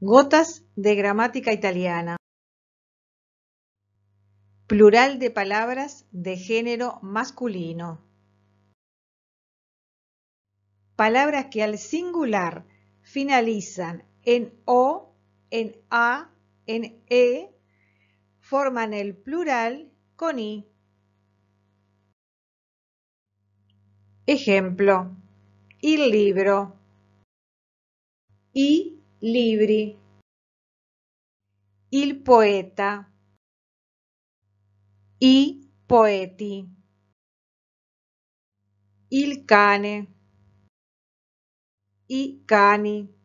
Gotas de gramática italiana. Plural de palabras de género masculino. Palabras que al singular finalizan en O, en A, en E, forman el plural con I. Ejemplo. Il libro. I Libri Il poeta I poeti Il cane I cani